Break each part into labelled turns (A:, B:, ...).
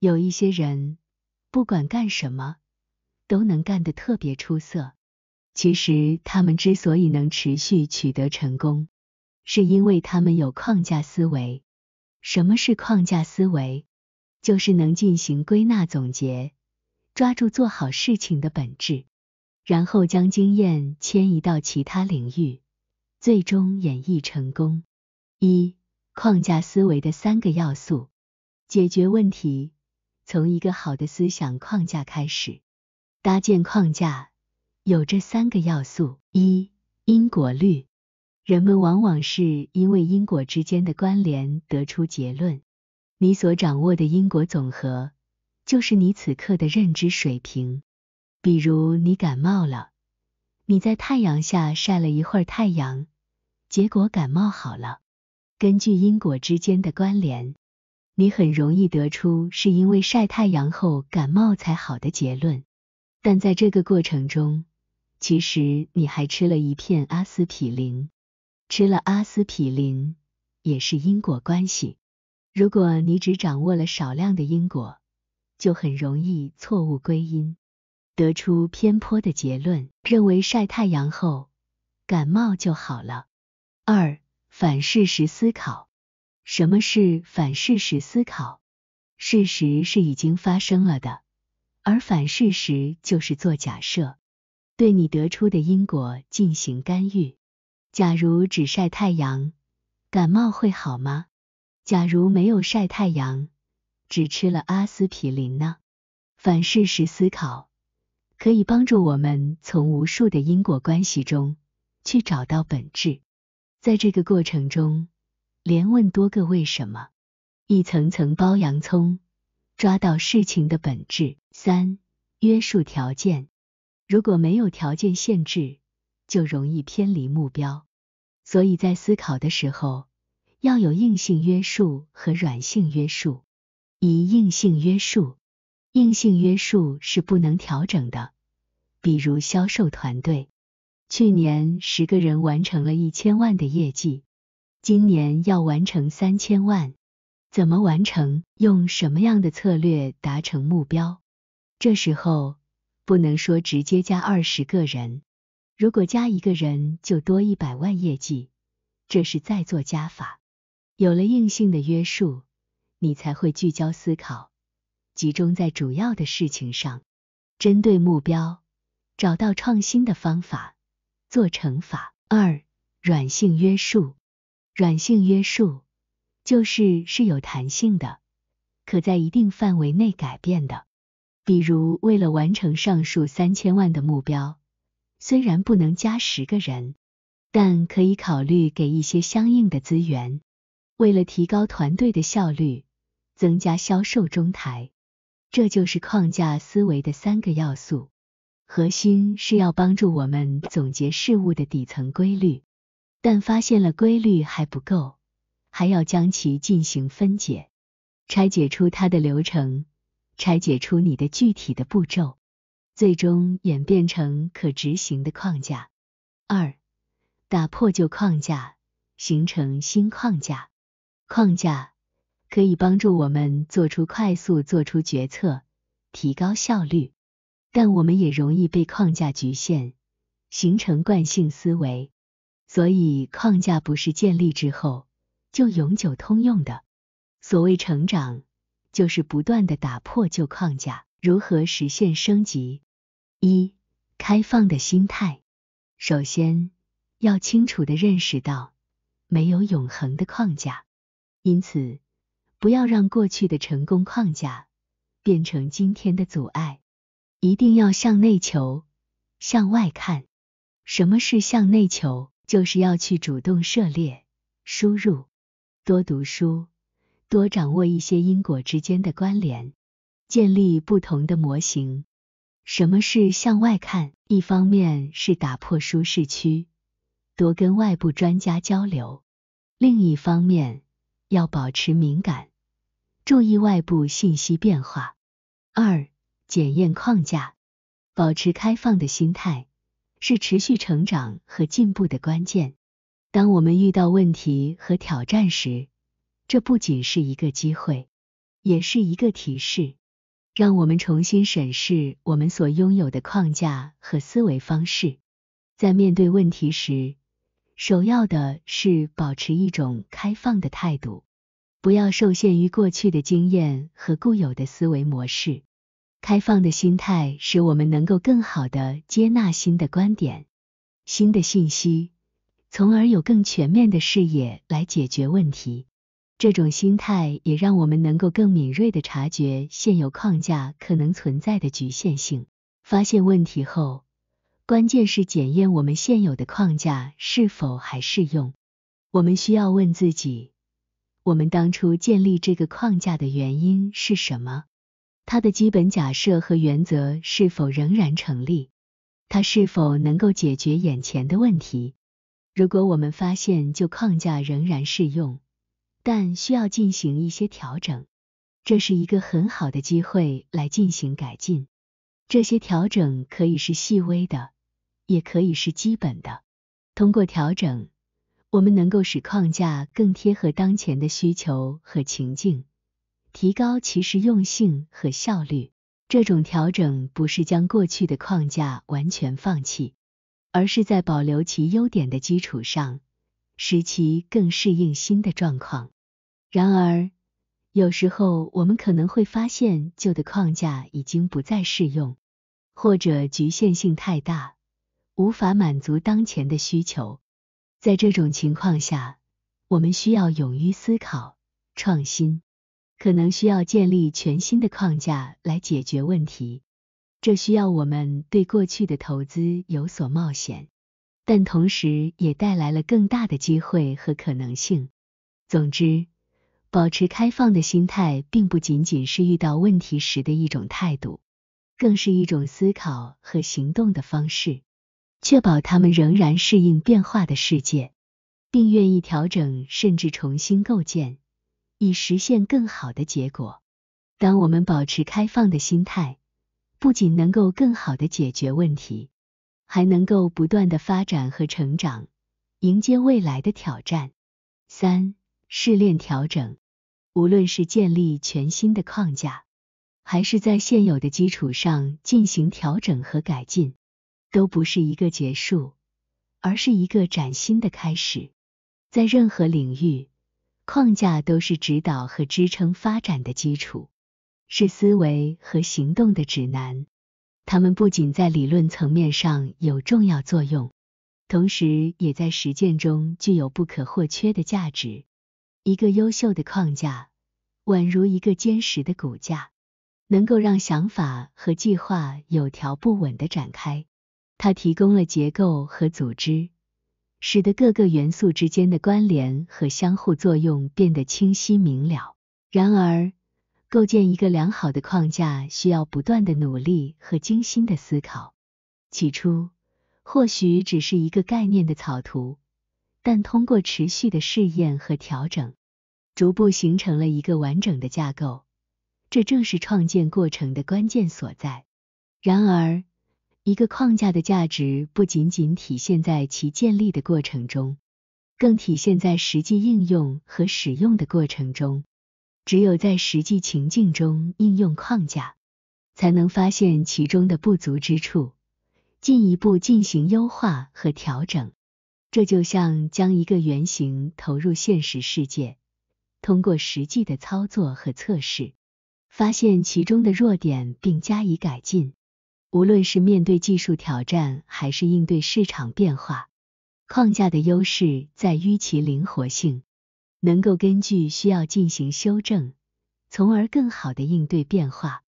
A: 有一些人，不管干什么，都能干得特别出色。其实，他们之所以能持续取得成功，是因为他们有框架思维。什么是框架思维？就是能进行归纳总结，抓住做好事情的本质，然后将经验迁移到其他领域，最终演绎成功。一、框架思维的三个要素：解决问题。从一个好的思想框架开始，搭建框架有这三个要素：一、因果律。人们往往是因为因果之间的关联得出结论。你所掌握的因果总和，就是你此刻的认知水平。比如你感冒了，你在太阳下晒了一会儿太阳，结果感冒好了。根据因果之间的关联。你很容易得出是因为晒太阳后感冒才好的结论，但在这个过程中，其实你还吃了一片阿司匹林，吃了阿司匹林也是因果关系。如果你只掌握了少量的因果，就很容易错误归因，得出偏颇的结论，认为晒太阳后感冒就好了。二，反事实思考。什么是反事实思考？事实是已经发生了的，而反事实就是做假设，对你得出的因果进行干预。假如只晒太阳，感冒会好吗？假如没有晒太阳，只吃了阿司匹林呢？反事实思考可以帮助我们从无数的因果关系中去找到本质，在这个过程中。连问多个为什么，一层层剥洋葱，抓到事情的本质。三、约束条件，如果没有条件限制，就容易偏离目标。所以在思考的时候，要有硬性约束和软性约束。一、硬性约束，硬性约束是不能调整的，比如销售团队，去年十个人完成了一千万的业绩。今年要完成三千万，怎么完成？用什么样的策略达成目标？这时候不能说直接加二十个人，如果加一个人就多一百万业绩，这是在做加法。有了硬性的约束，你才会聚焦思考，集中在主要的事情上，针对目标找到创新的方法，做乘法。二、软性约束。软性约束就是是有弹性的，可在一定范围内改变的。比如，为了完成上述三千万的目标，虽然不能加十个人，但可以考虑给一些相应的资源。为了提高团队的效率，增加销售中台，这就是框架思维的三个要素。核心是要帮助我们总结事物的底层规律。但发现了规律还不够，还要将其进行分解，拆解出它的流程，拆解出你的具体的步骤，最终演变成可执行的框架。二，打破旧框架，形成新框架。框架可以帮助我们做出快速做出决策，提高效率，但我们也容易被框架局限，形成惯性思维。所以框架不是建立之后就永久通用的。所谓成长，就是不断的打破旧框架。如何实现升级？一、开放的心态。首先，要清楚的认识到没有永恒的框架，因此不要让过去的成功框架变成今天的阻碍。一定要向内求，向外看。什么是向内求？就是要去主动涉猎、输入，多读书，多掌握一些因果之间的关联，建立不同的模型。什么是向外看？一方面是打破舒适区，多跟外部专家交流；另一方面要保持敏感，注意外部信息变化。二、检验框架，保持开放的心态。是持续成长和进步的关键。当我们遇到问题和挑战时，这不仅是一个机会，也是一个提示，让我们重新审视我们所拥有的框架和思维方式。在面对问题时，首要的是保持一种开放的态度，不要受限于过去的经验和固有的思维模式。开放的心态使我们能够更好的接纳新的观点、新的信息，从而有更全面的视野来解决问题。这种心态也让我们能够更敏锐的察觉现有框架可能存在的局限性。发现问题后，关键是检验我们现有的框架是否还适用。我们需要问自己，我们当初建立这个框架的原因是什么？它的基本假设和原则是否仍然成立？它是否能够解决眼前的问题？如果我们发现旧框架仍然适用，但需要进行一些调整，这是一个很好的机会来进行改进。这些调整可以是细微的，也可以是基本的。通过调整，我们能够使框架更贴合当前的需求和情境。提高其实用性和效率。这种调整不是将过去的框架完全放弃，而是在保留其优点的基础上，使其更适应新的状况。然而，有时候我们可能会发现旧的框架已经不再适用，或者局限性太大，无法满足当前的需求。在这种情况下，我们需要勇于思考、创新。可能需要建立全新的框架来解决问题，这需要我们对过去的投资有所冒险，但同时也带来了更大的机会和可能性。总之，保持开放的心态并不仅仅是遇到问题时的一种态度，更是一种思考和行动的方式，确保他们仍然适应变化的世界，并愿意调整甚至重新构建。以实现更好的结果。当我们保持开放的心态，不仅能够更好的解决问题，还能够不断的发展和成长，迎接未来的挑战。三、试炼调整，无论是建立全新的框架，还是在现有的基础上进行调整和改进，都不是一个结束，而是一个崭新的开始。在任何领域。框架都是指导和支撑发展的基础，是思维和行动的指南。它们不仅在理论层面上有重要作用，同时也在实践中具有不可或缺的价值。一个优秀的框架，宛如一个坚实的骨架，能够让想法和计划有条不紊的展开。它提供了结构和组织。使得各个元素之间的关联和相互作用变得清晰明了。然而，构建一个良好的框架需要不断的努力和精心的思考。起初，或许只是一个概念的草图，但通过持续的试验和调整，逐步形成了一个完整的架构。这正是创建过程的关键所在。然而，一个框架的价值不仅仅体现在其建立的过程中，更体现在实际应用和使用的过程中。只有在实际情境中应用框架，才能发现其中的不足之处，进一步进行优化和调整。这就像将一个原型投入现实世界，通过实际的操作和测试，发现其中的弱点并加以改进。无论是面对技术挑战，还是应对市场变化，框架的优势在于其灵活性，能够根据需要进行修正，从而更好的应对变化。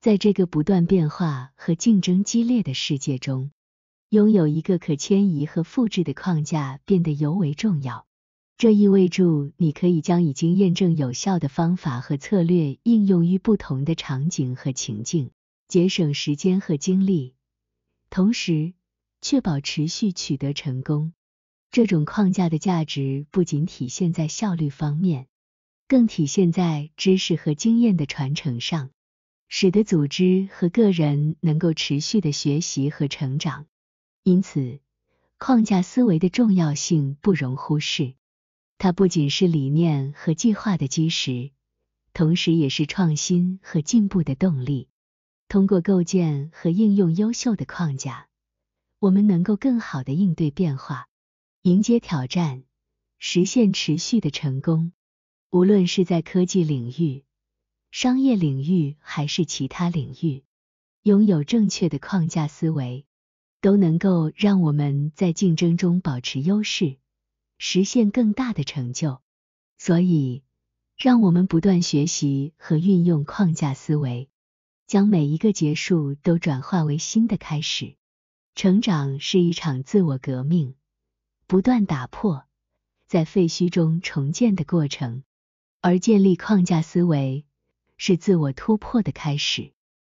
A: 在这个不断变化和竞争激烈的世界中，拥有一个可迁移和复制的框架变得尤为重要。这意味着你可以将已经验证有效的方法和策略应用于不同的场景和情境。节省时间和精力，同时确保持续取得成功。这种框架的价值不仅体现在效率方面，更体现在知识和经验的传承上，使得组织和个人能够持续的学习和成长。因此，框架思维的重要性不容忽视。它不仅是理念和计划的基石，同时也是创新和进步的动力。通过构建和应用优秀的框架，我们能够更好的应对变化、迎接挑战、实现持续的成功。无论是在科技领域、商业领域还是其他领域，拥有正确的框架思维，都能够让我们在竞争中保持优势，实现更大的成就。所以，让我们不断学习和运用框架思维。将每一个结束都转化为新的开始，成长是一场自我革命，不断打破，在废墟中重建的过程，而建立框架思维是自我突破的开始。